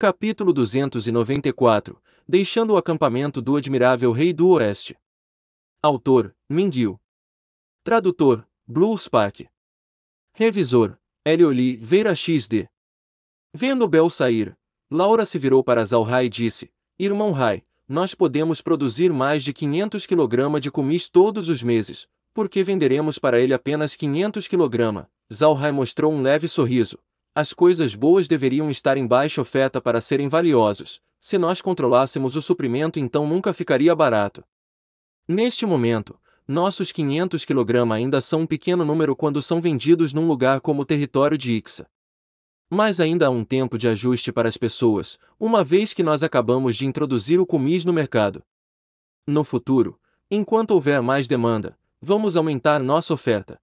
Capítulo 294 Deixando o acampamento do admirável Rei do Oeste. Autor: Mindil. Tradutor: Blue Spark. Revisor: Elioli Vera XD. Vendo Bel sair, Laura se virou para Zalhai e disse: Irmão Rai, nós podemos produzir mais de 500 kg de comis todos os meses, porque venderemos para ele apenas 500 kg. Zalhai mostrou um leve sorriso as coisas boas deveriam estar em baixa oferta para serem valiosos. Se nós controlássemos o suprimento, então nunca ficaria barato. Neste momento, nossos 500 kg ainda são um pequeno número quando são vendidos num lugar como o território de Ixa. Mas ainda há um tempo de ajuste para as pessoas, uma vez que nós acabamos de introduzir o cumis no mercado. No futuro, enquanto houver mais demanda, vamos aumentar nossa oferta.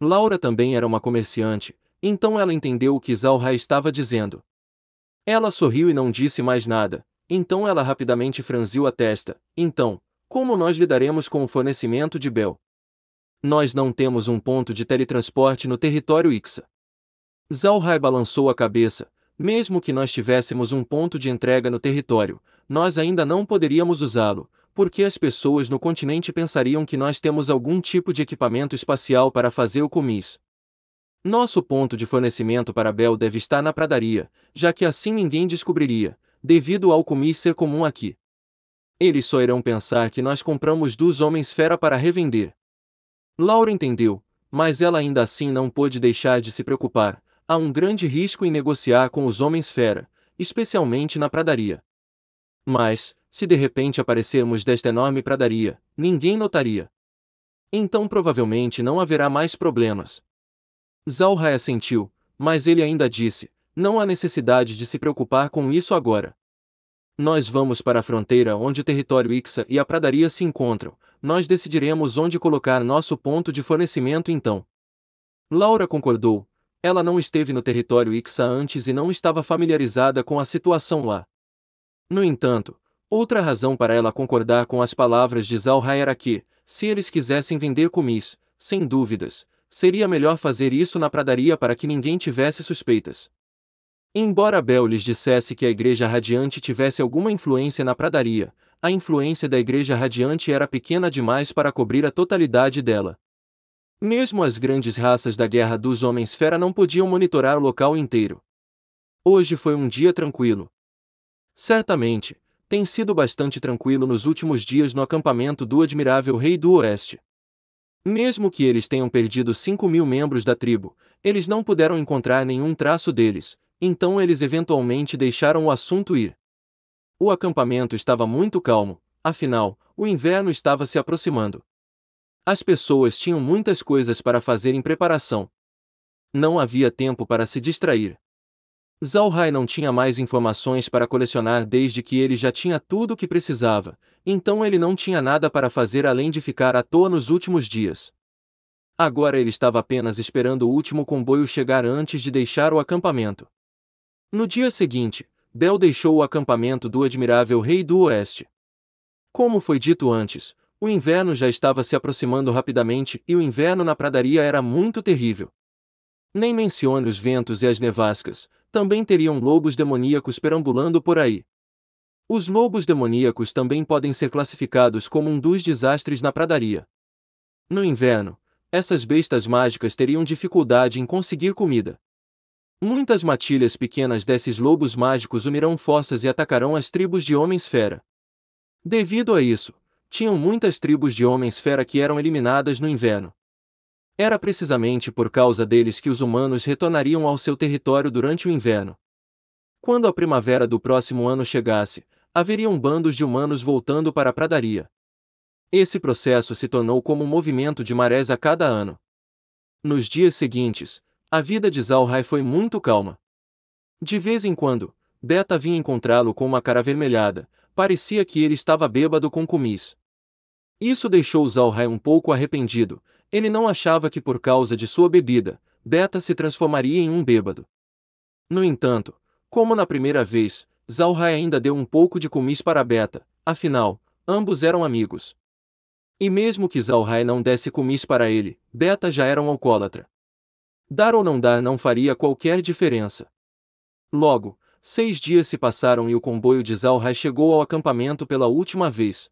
Laura também era uma comerciante, então ela entendeu o que Zalha estava dizendo. Ela sorriu e não disse mais nada. Então ela rapidamente franziu a testa. Então, como nós lidaremos com o fornecimento de Bel? Nós não temos um ponto de teletransporte no território Ixa. Zalhai balançou a cabeça. Mesmo que nós tivéssemos um ponto de entrega no território, nós ainda não poderíamos usá-lo, porque as pessoas no continente pensariam que nós temos algum tipo de equipamento espacial para fazer o comício. Nosso ponto de fornecimento para Bel deve estar na pradaria, já que assim ninguém descobriria, devido ao comício ser comum aqui. Eles só irão pensar que nós compramos dos homens fera para revender. Laura entendeu, mas ela ainda assim não pôde deixar de se preocupar. Há um grande risco em negociar com os homens fera, especialmente na pradaria. Mas, se de repente aparecermos desta enorme pradaria, ninguém notaria. Então provavelmente não haverá mais problemas, Zalra assentiu, mas ele ainda disse, não há necessidade de se preocupar com isso agora. Nós vamos para a fronteira onde o território Ixa e a Pradaria se encontram, nós decidiremos onde colocar nosso ponto de fornecimento então. Laura concordou, ela não esteve no território Ixa antes e não estava familiarizada com a situação lá. No entanto, outra razão para ela concordar com as palavras de Zalha era que, se eles quisessem vender comis, sem dúvidas, seria melhor fazer isso na pradaria para que ninguém tivesse suspeitas. Embora Bel lhes dissesse que a Igreja Radiante tivesse alguma influência na pradaria, a influência da Igreja Radiante era pequena demais para cobrir a totalidade dela. Mesmo as grandes raças da Guerra dos Homens Fera não podiam monitorar o local inteiro. Hoje foi um dia tranquilo. Certamente, tem sido bastante tranquilo nos últimos dias no acampamento do admirável Rei do Oeste. Mesmo que eles tenham perdido 5 mil membros da tribo, eles não puderam encontrar nenhum traço deles, então eles eventualmente deixaram o assunto ir. O acampamento estava muito calmo, afinal, o inverno estava se aproximando. As pessoas tinham muitas coisas para fazer em preparação. Não havia tempo para se distrair. Zhao Hai não tinha mais informações para colecionar desde que ele já tinha tudo o que precisava, então ele não tinha nada para fazer além de ficar à toa nos últimos dias. Agora ele estava apenas esperando o último comboio chegar antes de deixar o acampamento. No dia seguinte, Del deixou o acampamento do admirável Rei do Oeste. Como foi dito antes, o inverno já estava se aproximando rapidamente e o inverno na pradaria era muito terrível. Nem mencione os ventos e as nevascas, também teriam lobos demoníacos perambulando por aí. Os lobos demoníacos também podem ser classificados como um dos desastres na pradaria. No inverno, essas bestas mágicas teriam dificuldade em conseguir comida. Muitas matilhas pequenas desses lobos mágicos unirão forças e atacarão as tribos de homens fera. Devido a isso, tinham muitas tribos de homens fera que eram eliminadas no inverno. Era precisamente por causa deles que os humanos retornariam ao seu território durante o inverno. Quando a primavera do próximo ano chegasse, haveriam bandos de humanos voltando para a pradaria. Esse processo se tornou como um movimento de marés a cada ano. Nos dias seguintes, a vida de Zalhai foi muito calma. De vez em quando, Beta vinha encontrá-lo com uma cara avermelhada, parecia que ele estava bêbado com comis. Isso deixou Zalhai um pouco arrependido, ele não achava que por causa de sua bebida, Beta se transformaria em um bêbado. No entanto, como na primeira vez, Zalhai ainda deu um pouco de comis para Beta, afinal, ambos eram amigos. E mesmo que Zalhai não desse comis para ele, Beta já era um alcoólatra. Dar ou não dar não faria qualquer diferença. Logo, seis dias se passaram e o comboio de Zalhai chegou ao acampamento pela última vez.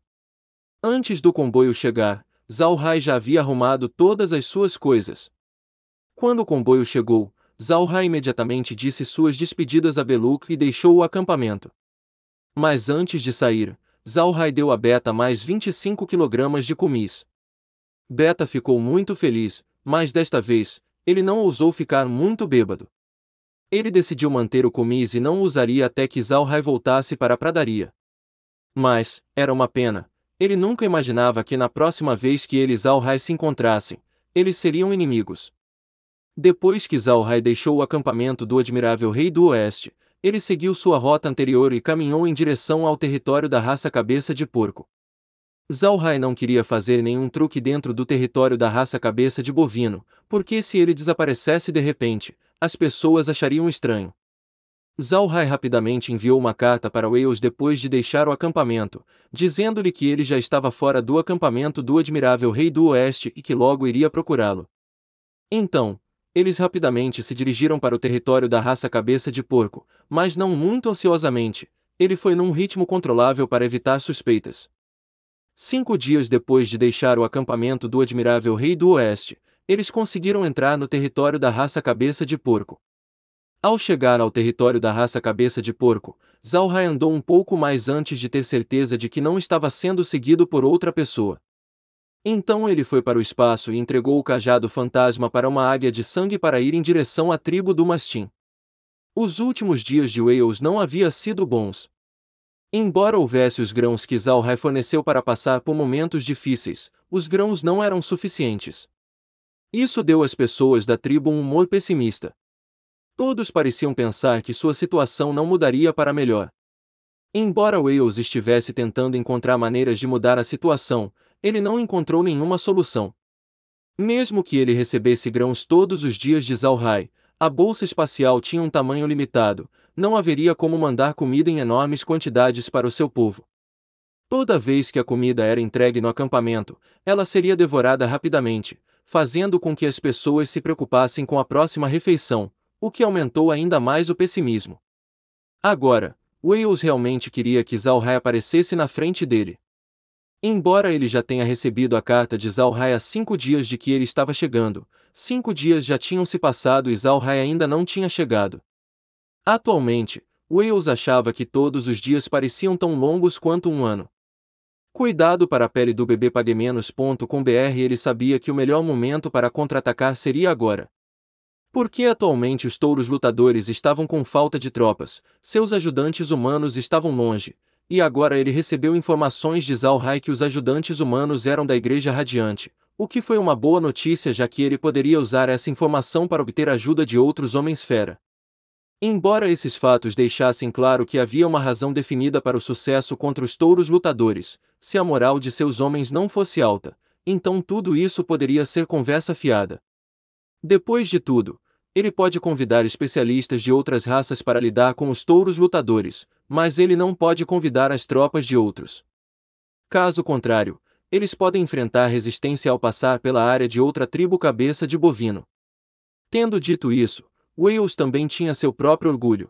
Antes do comboio chegar, Zalhai já havia arrumado todas as suas coisas. Quando o comboio chegou, Zalhai imediatamente disse suas despedidas a Beluk e deixou o acampamento. Mas antes de sair, Zalhai deu a Beta mais 25 quilogramas de kumis. Beta ficou muito feliz, mas desta vez, ele não ousou ficar muito bêbado. Ele decidiu manter o kumis e não usaria até que Zalhai voltasse para a pradaria. Mas, era uma pena, ele nunca imaginava que na próxima vez que ele e Zalhai se encontrassem, eles seriam inimigos. Depois que Zalhai deixou o acampamento do admirável Rei do Oeste, ele seguiu sua rota anterior e caminhou em direção ao território da raça Cabeça de Porco. Zalhai não queria fazer nenhum truque dentro do território da raça Cabeça de Bovino, porque se ele desaparecesse de repente, as pessoas achariam estranho. Zalhai rapidamente enviou uma carta para Wales depois de deixar o acampamento, dizendo-lhe que ele já estava fora do acampamento do admirável Rei do Oeste e que logo iria procurá-lo. Então, eles rapidamente se dirigiram para o território da raça Cabeça de Porco, mas não muito ansiosamente, ele foi num ritmo controlável para evitar suspeitas. Cinco dias depois de deixar o acampamento do admirável Rei do Oeste, eles conseguiram entrar no território da raça Cabeça de Porco. Ao chegar ao território da raça cabeça de porco, Zalhai andou um pouco mais antes de ter certeza de que não estava sendo seguido por outra pessoa. Então ele foi para o espaço e entregou o cajado fantasma para uma águia de sangue para ir em direção à tribo do Mastim. Os últimos dias de Wales não haviam sido bons. Embora houvesse os grãos que Zalhai forneceu para passar por momentos difíceis, os grãos não eram suficientes. Isso deu às pessoas da tribo um humor pessimista. Todos pareciam pensar que sua situação não mudaria para melhor. Embora Wales estivesse tentando encontrar maneiras de mudar a situação, ele não encontrou nenhuma solução. Mesmo que ele recebesse grãos todos os dias de Zalhai, a bolsa espacial tinha um tamanho limitado, não haveria como mandar comida em enormes quantidades para o seu povo. Toda vez que a comida era entregue no acampamento, ela seria devorada rapidamente, fazendo com que as pessoas se preocupassem com a próxima refeição, o que aumentou ainda mais o pessimismo. Agora, Wales realmente queria que Zal aparecesse na frente dele. Embora ele já tenha recebido a carta de Zal há cinco dias de que ele estava chegando, cinco dias já tinham se passado e Zal ainda não tinha chegado. Atualmente, Wales achava que todos os dias pareciam tão longos quanto um ano. Cuidado para a pele do bebê pague menos. Com BR ele sabia que o melhor momento para contra-atacar seria agora. Porque atualmente os touros lutadores estavam com falta de tropas, seus ajudantes humanos estavam longe, e agora ele recebeu informações de Zalhai que os ajudantes humanos eram da Igreja Radiante, o que foi uma boa notícia já que ele poderia usar essa informação para obter ajuda de outros homens fera. Embora esses fatos deixassem claro que havia uma razão definida para o sucesso contra os touros lutadores, se a moral de seus homens não fosse alta, então tudo isso poderia ser conversa fiada. Depois de tudo, ele pode convidar especialistas de outras raças para lidar com os touros lutadores, mas ele não pode convidar as tropas de outros. Caso contrário, eles podem enfrentar resistência ao passar pela área de outra tribo cabeça de bovino. Tendo dito isso, Wales também tinha seu próprio orgulho.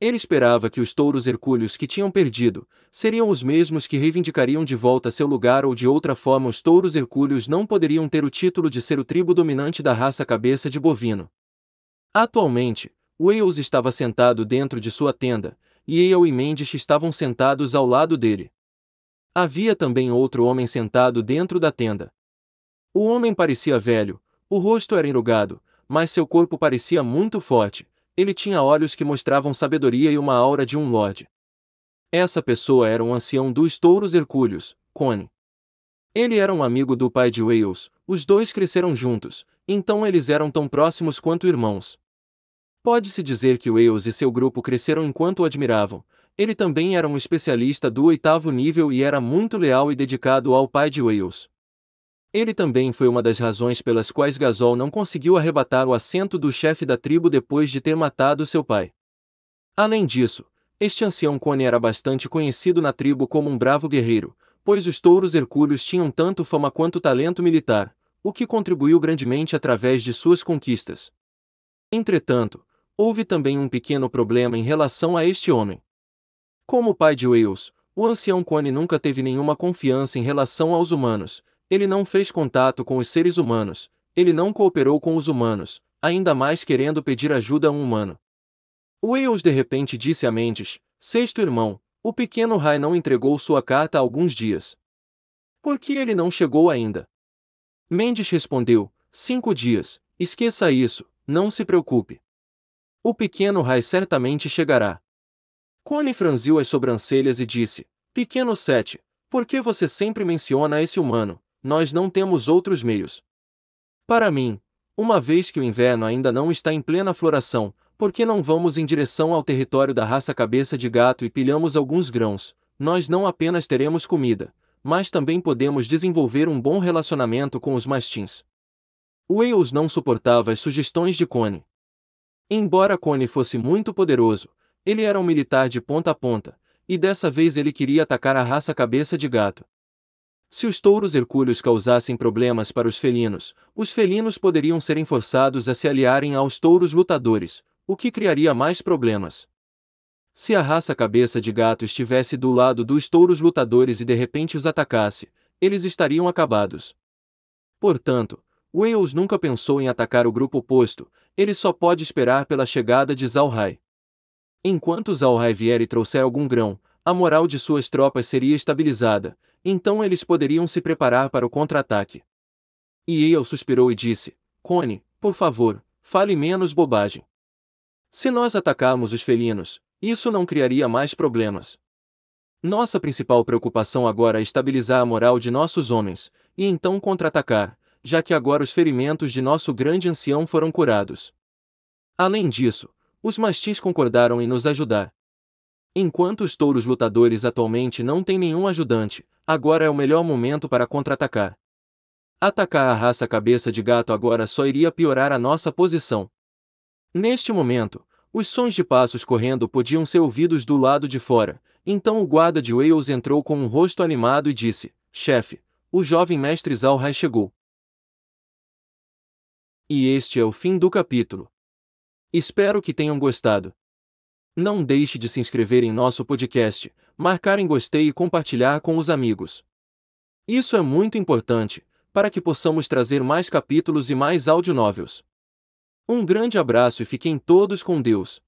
Ele esperava que os touros hercúleos que tinham perdido seriam os mesmos que reivindicariam de volta seu lugar ou de outra forma os touros hercúleos não poderiam ter o título de ser o tribo dominante da raça cabeça de bovino. Atualmente, Wales estava sentado dentro de sua tenda, e Yale e Mendes estavam sentados ao lado dele. Havia também outro homem sentado dentro da tenda. O homem parecia velho, o rosto era enrugado, mas seu corpo parecia muito forte, ele tinha olhos que mostravam sabedoria e uma aura de um lorde. Essa pessoa era um ancião dos touros hercúleos, Cone. Ele era um amigo do pai de Wales, os dois cresceram juntos, então eles eram tão próximos quanto irmãos. Pode-se dizer que Wales e seu grupo cresceram enquanto o admiravam. Ele também era um especialista do oitavo nível e era muito leal e dedicado ao pai de Wales. Ele também foi uma das razões pelas quais Gasol não conseguiu arrebatar o assento do chefe da tribo depois de ter matado seu pai. Além disso, este ancião Cone era bastante conhecido na tribo como um bravo guerreiro, pois os touros hercúleos tinham tanto fama quanto talento militar, o que contribuiu grandemente através de suas conquistas. Entretanto, Houve também um pequeno problema em relação a este homem. Como pai de Wales, o ancião Cone nunca teve nenhuma confiança em relação aos humanos, ele não fez contato com os seres humanos, ele não cooperou com os humanos, ainda mais querendo pedir ajuda a um humano. Wales de repente disse a Mendes, sexto irmão, o pequeno Rai não entregou sua carta há alguns dias. Por que ele não chegou ainda? Mendes respondeu, cinco dias, esqueça isso, não se preocupe. O pequeno Rai certamente chegará. Cone franziu as sobrancelhas e disse: Pequeno Sete, por que você sempre menciona esse humano? Nós não temos outros meios. Para mim, uma vez que o inverno ainda não está em plena floração, por que não vamos em direção ao território da raça cabeça de gato e pilhamos alguns grãos? Nós não apenas teremos comida, mas também podemos desenvolver um bom relacionamento com os mastins. Wales não suportava as sugestões de Cone. Embora Cone fosse muito poderoso, ele era um militar de ponta a ponta, e dessa vez ele queria atacar a raça cabeça de gato. Se os touros hercúleos causassem problemas para os felinos, os felinos poderiam serem forçados a se aliarem aos touros lutadores, o que criaria mais problemas. Se a raça cabeça de gato estivesse do lado dos touros lutadores e de repente os atacasse, eles estariam acabados. Portanto, Wales nunca pensou em atacar o grupo oposto, ele só pode esperar pela chegada de Zalhai. Enquanto Zalhai vier e trouxer algum grão, a moral de suas tropas seria estabilizada, então eles poderiam se preparar para o contra-ataque. E Yale suspirou e disse, Cone, por favor, fale menos bobagem. Se nós atacarmos os felinos, isso não criaria mais problemas. Nossa principal preocupação agora é estabilizar a moral de nossos homens, e então contra-atacar, já que agora os ferimentos de nosso grande ancião foram curados. Além disso, os mastis concordaram em nos ajudar. Enquanto os touros lutadores atualmente não têm nenhum ajudante, agora é o melhor momento para contra-atacar. Atacar a raça cabeça de gato agora só iria piorar a nossa posição. Neste momento, os sons de passos correndo podiam ser ouvidos do lado de fora, então o guarda de Wales entrou com um rosto animado e disse: Chefe, o jovem mestre Zalhai chegou. E este é o fim do capítulo. Espero que tenham gostado. Não deixe de se inscrever em nosso podcast, marcar em gostei e compartilhar com os amigos. Isso é muito importante, para que possamos trazer mais capítulos e mais audionovels. Um grande abraço e fiquem todos com Deus.